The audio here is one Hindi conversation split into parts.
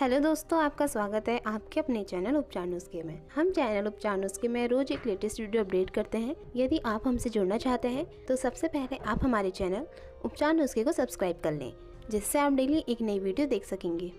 हेलो दोस्तों आपका स्वागत है आपके अपने चैनल उपचार नुस्खे में हम चैनल उपचार नुस्खे में रोज एक लेटेस्ट वीडियो अपडेट करते हैं यदि आप हमसे जुड़ना चाहते हैं तो सबसे पहले आप हमारे चैनल उपचार नुस्खे को सब्सक्राइब कर लें जिससे आप डेली एक नई वीडियो देख सकेंगे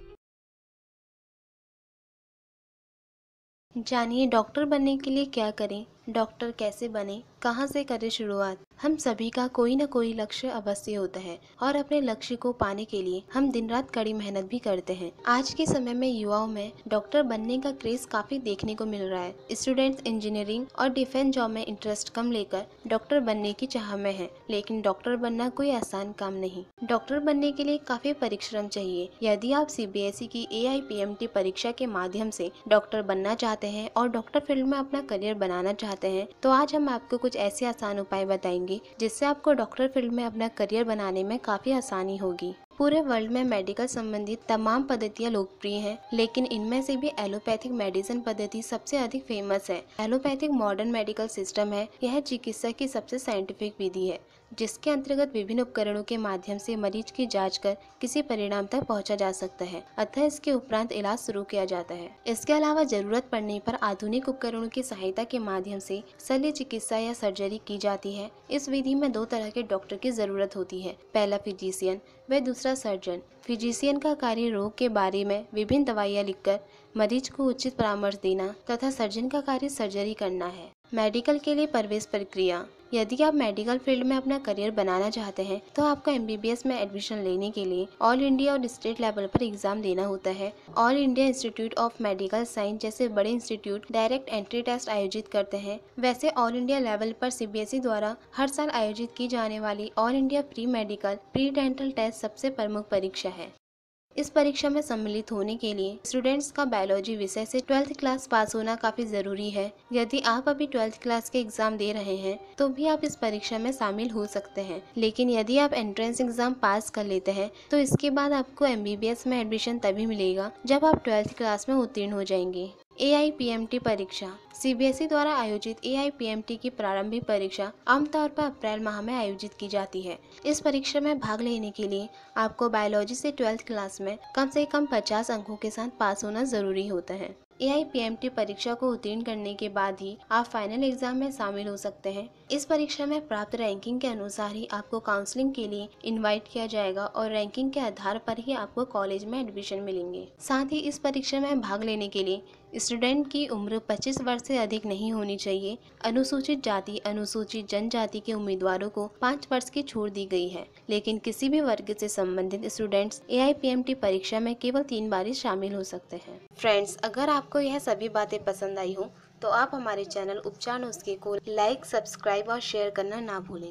जानिए डॉक्टर बनने के लिए क्या करें डॉक्टर कैसे बने कहाँ से करें शुरुआत हम सभी का कोई ना कोई लक्ष्य अवश्य होता है और अपने लक्ष्य को पाने के लिए हम दिन रात कड़ी मेहनत भी करते हैं आज के समय में युवाओं में डॉक्टर बनने का क्रेज काफी देखने को मिल रहा है स्टूडेंट्स इंजीनियरिंग और डिफेंस जॉब में इंटरेस्ट कम लेकर डॉक्टर बनने की चाह में है लेकिन डॉक्टर बनना कोई आसान काम नहीं डॉक्टर बनने के लिए काफी परिश्रम चाहिए यदि आप सी की ए परीक्षा के माध्यम ऐसी डॉक्टर बनना चाहते हैं और डॉक्टर फील्ड में अपना करियर बनाना चाहते चाहते हैं तो आज हम आपको कुछ ऐसे आसान उपाय बताएंगे जिससे आपको डॉक्टर फील्ड में अपना करियर बनाने में काफ़ी आसानी होगी पूरे वर्ल्ड में मेडिकल संबंधित तमाम पद्धतियाँ लोकप्रिय हैं लेकिन इनमें से भी एलोपैथिक मेडिसिन पद्धति सबसे अधिक फेमस है एलोपैथिक मॉडर्न मेडिकल सिस्टम है यह चिकित्सा की सबसे साइंटिफिक विधि है जिसके अंतर्गत विभिन्न उपकरणों के माध्यम से मरीज की जांच कर किसी परिणाम तक पहुंचा जा सकता है अतः इसके उपरांत इलाज शुरू किया जाता है इसके अलावा जरूरत पड़ने पर आधुनिक उपकरणों की सहायता के माध्यम से शल्य चिकित्सा या सर्जरी की जाती है इस विधि में दो तरह के डॉक्टर की जरूरत होती है पहला फिजिशियन व दूसरा सर्जन फिजिशियन का कार्य रोग के बारे में विभिन्न दवाइयाँ लिखकर मरीज को उचित परामर्श देना तथा सर्जन का कार्य सर्जरी करना है मेडिकल के लिए प्रवेश प्रक्रिया यदि आप मेडिकल फील्ड में अपना करियर बनाना चाहते हैं तो आपको एम में एडमिशन लेने के लिए ऑल इंडिया और स्टेट लेवल पर एग्जाम देना होता है all India institute of medical science जैसे बड़े इंस्टीट्यूट डायरेक्ट एंट्री टेस्ट आयोजित करते हैं वैसे ऑल इंडिया लेवल पर सीबीएसई e द्वारा हर साल आयोजित की जाने वाली all India pre medical pre dental test सबसे प्रमुख परीक्षा है इस परीक्षा में सम्मिलित होने के लिए स्टूडेंट्स का बायोलॉजी विषय से ट्वेल्थ क्लास पास होना काफी जरूरी है यदि आप अभी ट्वेल्थ क्लास के एग्जाम दे रहे हैं तो भी आप इस परीक्षा में शामिल हो सकते हैं लेकिन यदि आप एंट्रेंस एग्जाम पास कर लेते हैं तो इसके बाद आपको एम में एडमिशन तभी मिलेगा जब आप ट्वेल्थ क्लास में उत्तीर्ण हो जाएंगे ए परीक्षा सीबीएसई e द्वारा आयोजित ए की प्रारंभिक परीक्षा आमतौर पर अप्रैल माह में आयोजित की जाती है इस परीक्षा में भाग लेने के लिए आपको बायोलॉजी से ट्वेल्थ क्लास में कम से कम 50 अंकों के साथ पास होना जरूरी होता है ए परीक्षा को उत्तीर्ण करने के बाद ही आप फाइनल एग्जाम में शामिल हो सकते हैं इस परीक्षा में प्राप्त रैंकिंग के अनुसार ही आपको काउंसलिंग के लिए इनवाइट किया जाएगा और रैंकिंग के आधार पर ही आपको कॉलेज में एडमिशन मिलेंगे साथ ही इस परीक्षा में भाग लेने के लिए स्टूडेंट की उम्र 25 वर्ष से अधिक नहीं होनी चाहिए अनुसूचित जाति अनुसूचित जनजाति के उम्मीदवारों को पाँच वर्ष की छूट दी गई है लेकिन किसी भी वर्ग से संबंधित स्टूडेंट्स ए परीक्षा में केवल तीन बार शामिल हो सकते हैं फ्रेंड्स अगर आप आपको यह सभी बातें पसंद आई हो तो आप हमारे चैनल उपचार नुस्खे को लाइक सब्सक्राइब और शेयर करना ना भूलें